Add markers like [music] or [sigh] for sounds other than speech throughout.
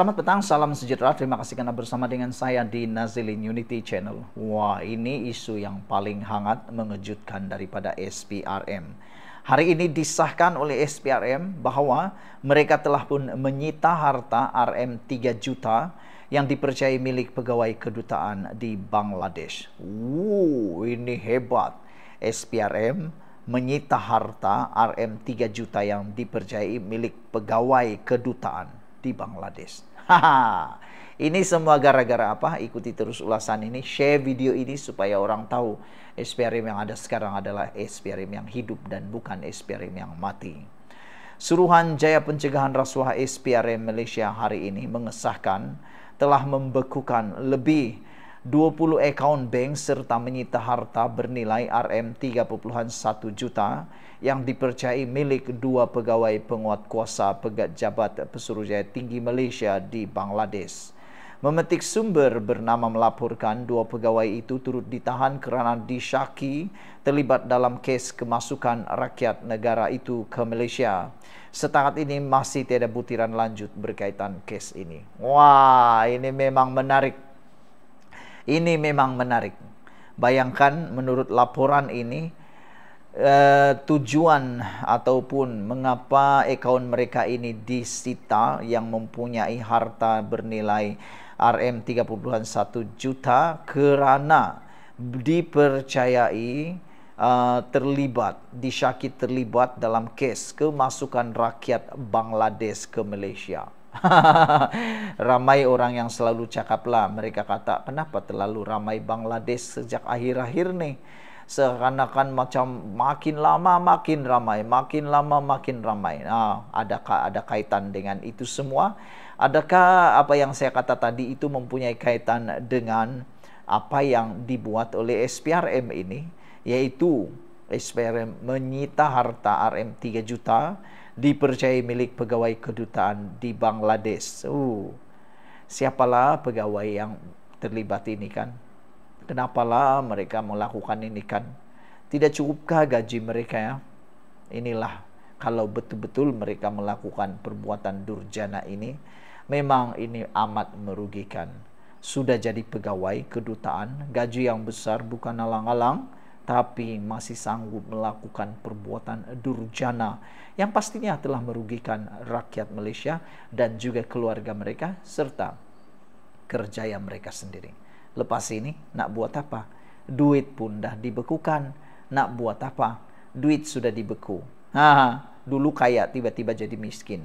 Selamat petang, salam sejahtera. Terima kasih karena bersama dengan saya di Nazilin Unity Channel. Wah, ini isu yang paling hangat mengejutkan daripada SPRM. Hari ini disahkan oleh SPRM bahawa mereka telah pun menyita harta RM3 juta yang dipercayai milik pegawai kedutaan di Bangladesh. Woo, ini hebat. SPRM menyita harta RM3 juta yang dipercayai milik pegawai kedutaan di Bangladesh. [laughs] ini semua gara-gara apa? Ikuti terus ulasan ini, share video ini supaya orang tahu SPRM yang ada sekarang adalah SPRM yang hidup dan bukan SPRM yang mati. Suruhan Jaya Pencegahan Rasuah SPRM Malaysia hari ini mengesahkan telah membekukan lebih 20 akaun bank serta menyita harta bernilai RM3.1 juta yang dipercayai milik dua pegawai penguat kuasa pegat jabat Pesuruhjaya Tinggi Malaysia di Bangladesh. Memetik sumber bernama melaporkan dua pegawai itu turut ditahan kerana disyaki terlibat dalam kes kemasukan rakyat negara itu ke Malaysia. Setakat ini masih tiada butiran lanjut berkaitan kes ini. Wah, ini memang menarik ini memang menarik. Bayangkan menurut laporan ini eh, tujuan ataupun mengapa akaun mereka ini disita yang mempunyai harta bernilai RM 3.1 juta kerana dipercayai Uh, terlibat disyaki terlibat dalam kes kemasukan rakyat Bangladesh ke Malaysia. [laughs] ramai orang yang selalu cakaplah mereka kata kenapa terlalu ramai Bangladesh sejak akhir-akhir ni seakan-akan macam makin lama makin ramai makin lama makin ramai nah ha, adakah ada kaitan dengan itu semua adakah apa yang saya kata tadi itu mempunyai kaitan dengan apa yang dibuat oleh SPRM ini yaitu SPRM menyita harta RM3 juta dipercayai milik pegawai kedutaan di Bangladesh. Uh, siapalah pegawai yang terlibat ini kan? Kenapalah mereka melakukan ini kan? Tidak cukupkah gaji mereka ya? Inilah kalau betul-betul mereka melakukan perbuatan durjana ini, memang ini amat merugikan. Sudah jadi pegawai kedutaan, gaji yang besar bukan alang-alang. tapi masih sanggup melakukan perbuatan durjana yang pastinya telah merugikan rakyat Malaysia dan juga keluarga mereka serta kerjaya mereka sendiri. Lepas ini nak buat apa? Duit pun dah dibekukan. Nak buat apa? Duit sudah dibeku. Ha, dulu kaya tiba-tiba jadi miskin.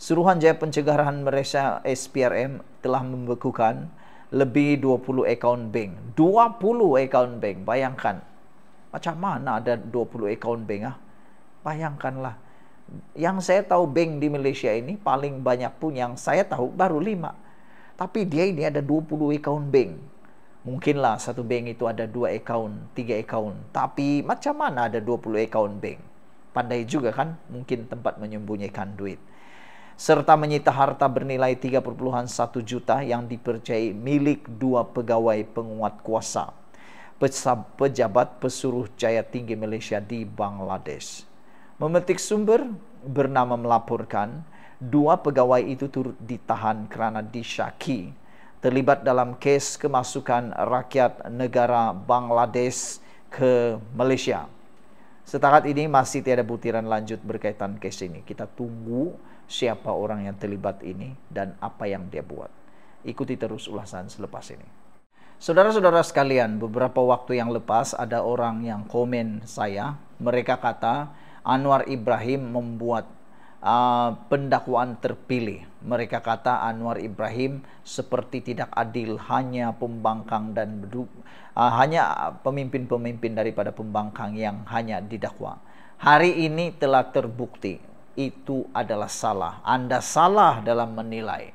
Suruhanjaya Pencegahan Malaysia SPRM telah membekukan lebih 20 akaun bank. 20 akaun bank, bayangkan Macam mana ada 20 akaun bank ah? Bayangkanlah. Yang saya tahu bank di Malaysia ini paling banyak pun yang saya tahu baru 5. Tapi dia ini ada 20 akaun bank. Mungkinlah satu bank itu ada 2 akaun, 3 akaun. Tapi macam mana ada 20 akaun bank? Pandai juga kan mungkin tempat menyembunyikan duit serta menyita harta bernilai 3.1 juta yang dipercayai milik dua pegawai penguat kuasa pejabat pesuruh jaya tinggi Malaysia di Bangladesh. Memetik sumber bernama melaporkan, dua pegawai itu turut ditahan kerana disyaki terlibat dalam kes kemasukan rakyat negara Bangladesh ke Malaysia. Setakat ini masih tiada butiran lanjut berkaitan kes ini. Kita tunggu siapa orang yang terlibat ini dan apa yang dia buat. Ikuti terus ulasan selepas ini. Saudara-saudara sekalian, beberapa waktu yang lepas ada orang yang komen saya. Mereka kata Anwar Ibrahim membuat uh, pendakwaan terpilih. Mereka kata Anwar Ibrahim seperti tidak adil, hanya pembangkang dan uh, hanya pemimpin-pemimpin daripada pembangkang yang hanya didakwa. Hari ini telah terbukti itu adalah salah. Anda salah dalam menilai.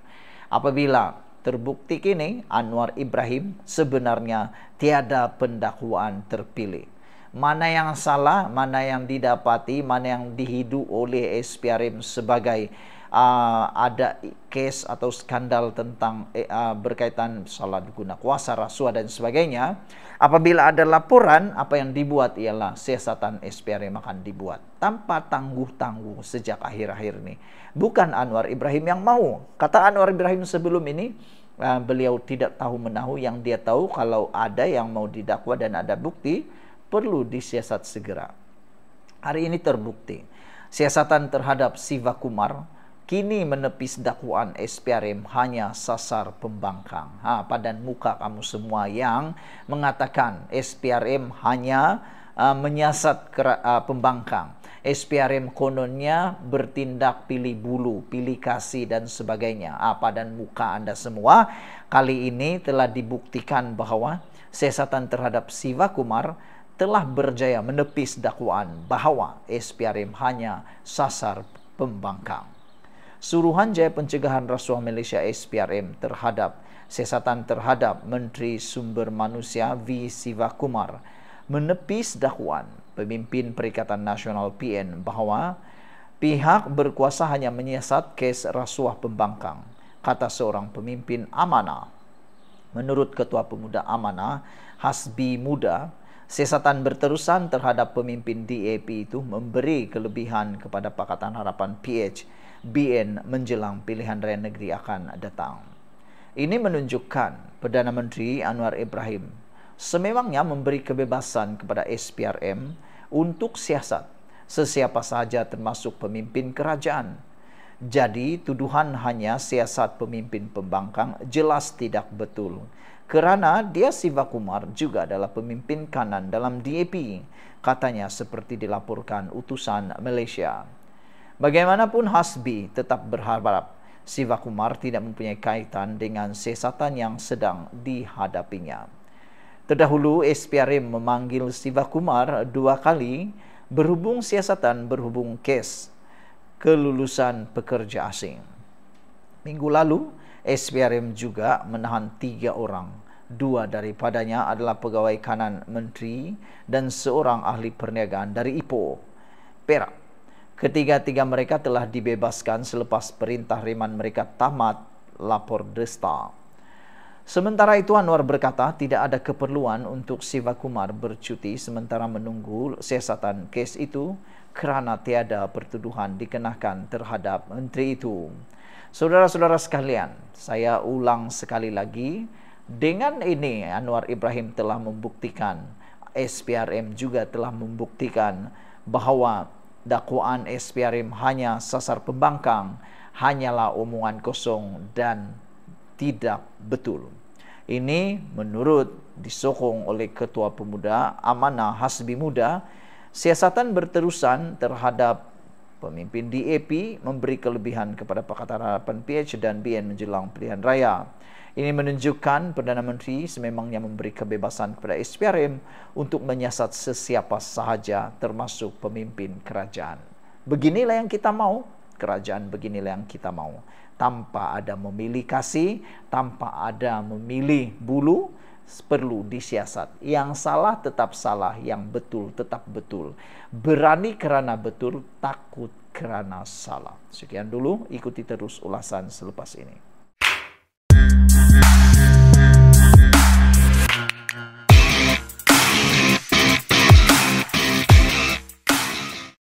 Apabila terbukti kini Anwar Ibrahim sebenarnya tiada pendakwaan terpilih. Mana yang salah, mana yang didapati, mana yang dihidu oleh SPRM sebagai uh, ada case atau skandal tentang uh, berkaitan salah guna kuasa rasuah dan sebagainya apabila ada laporan apa yang dibuat ialah siasatan SPR yang akan dibuat tanpa tangguh-tangguh sejak akhir-akhir ini bukan Anwar Ibrahim yang mau kata Anwar Ibrahim sebelum ini uh, beliau tidak tahu menahu yang dia tahu kalau ada yang mau didakwa dan ada bukti perlu disiasat segera hari ini terbukti siasatan terhadap Siva Kumar kini menepis dakwaan SPRM hanya sasar pembangkang. Ha, padan muka kamu semua yang mengatakan SPRM hanya uh, menyiasat kera, uh, pembangkang. SPRM kononnya bertindak pilih bulu, pilih kasih dan sebagainya. Apa ha, dan muka anda semua kali ini telah dibuktikan bahwa sesatan terhadap Siva Kumar telah berjaya menepis dakwaan bahwa SPRM hanya sasar pembangkang. Suruhanjaya Pencegahan Rasuah Malaysia SPRM terhadap sesatan terhadap Menteri Sumber Manusia V. Siva Kumar menepis dakwaan pemimpin Perikatan Nasional PN bahawa pihak berkuasa hanya menyiasat kes rasuah pembangkang, kata seorang pemimpin Amana. Menurut Ketua Pemuda Amana, Hasbi Muda, sesatan berterusan terhadap pemimpin DAP itu memberi kelebihan kepada Pakatan Harapan PH BN menjelang pilihan raya negeri akan datang. Ini menunjukkan Perdana Menteri Anwar Ibrahim sememangnya memberi kebebasan kepada SPRM untuk siasat sesiapa sahaja termasuk pemimpin kerajaan. Jadi tuduhan hanya siasat pemimpin pembangkang jelas tidak betul kerana dia Siva Kumar juga adalah pemimpin kanan dalam DAP katanya seperti dilaporkan utusan Malaysia. Bagaimanapun Hasbi tetap berharap Sivakumar tidak mempunyai kaitan dengan sesatan yang sedang dihadapinya. Terdahulu, SPRM memanggil Sivakumar dua kali berhubung siasatan berhubung kes kelulusan pekerja asing. Minggu lalu, SPRM juga menahan tiga orang. Dua daripadanya adalah pegawai kanan menteri dan seorang ahli perniagaan dari IPO, Perak. Ketiga-tiga mereka telah dibebaskan selepas perintah riman mereka tamat lapor desta. Sementara itu Anwar berkata tidak ada keperluan untuk Siva Kumar bercuti sementara menunggu siasatan kes itu kerana tiada pertuduhan dikenakan terhadap menteri itu. Saudara-saudara sekalian, saya ulang sekali lagi. Dengan ini Anwar Ibrahim telah membuktikan, SPRM juga telah membuktikan bahawa dakwaan SPRM hanya sasar pembangkang, hanyalah omongan kosong dan tidak betul. Ini menurut disokong oleh Ketua Pemuda Amanah Hasbi Muda, siasatan berterusan terhadap Pemimpin DAP memberi kelebihan kepada Pakatan Harapan PH dan BN menjelang pilihan raya. Ini menunjukkan Perdana Menteri sememangnya memberi kebebasan kepada SPRM untuk menyiasat sesiapa sahaja termasuk pemimpin kerajaan. Beginilah yang kita mau, kerajaan beginilah yang kita mau. Tanpa ada memilih kasih, tanpa ada memilih bulu, perlu disiasat. Yang salah tetap salah, yang betul tetap betul. Berani kerana betul, takut kerana salah. Sekian dulu, ikuti terus ulasan selepas ini.